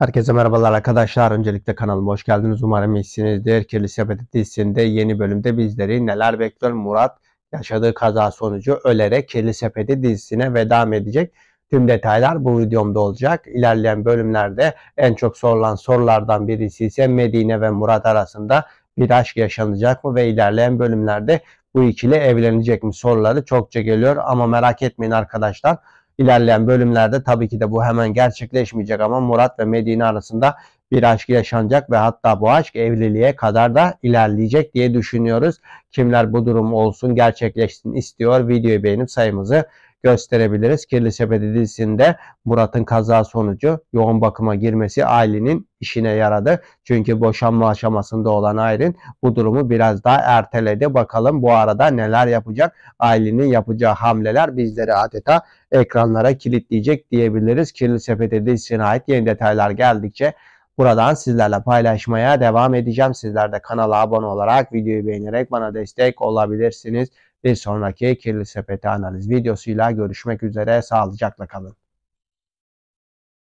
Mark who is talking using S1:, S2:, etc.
S1: Herkese merhabalar arkadaşlar. Öncelikle kanalıma hoş geldiniz. Umarım iyisinizdir. Kirli Sepeti dizisinde yeni bölümde bizleri neler bekliyor? Murat yaşadığı kaza sonucu ölerek Kirli Sepeti dizisine veda edecek. Tüm detaylar bu videomda olacak. İlerleyen bölümlerde en çok sorulan sorulardan birisi ise Medine ve Murat arasında bir aşk yaşanacak mı ve ilerleyen bölümlerde bu ikili evlenecek mi soruları çokça geliyor. Ama merak etmeyin arkadaşlar İlerleyen bölümlerde tabii ki de bu hemen gerçekleşmeyecek ama Murat ve Medine arasında bir aşk yaşanacak ve hatta bu aşk evliliğe kadar da ilerleyecek diye düşünüyoruz. Kimler bu durum olsun gerçekleşsin istiyor videoyu beğenip sayımızı gösterebiliriz. Kirli Sepet dizisinde Murat'ın kaza sonucu yoğun bakıma girmesi ailenin işine yaradı. Çünkü boşanma aşamasında olan Aylin bu durumu biraz daha erteledi. Bakalım bu arada neler yapacak? Aylin'in yapacağı hamleler bizleri adeta ekranlara kilitleyecek diyebiliriz. Kirli Sepet dizisine ait yeni detaylar geldikçe Buradan sizlerle paylaşmaya devam edeceğim. Sizler de kanala abone olarak, videoyu beğenerek bana destek olabilirsiniz. Bir sonraki kirli sepeti analiz videosuyla görüşmek üzere sağlıcakla kalın.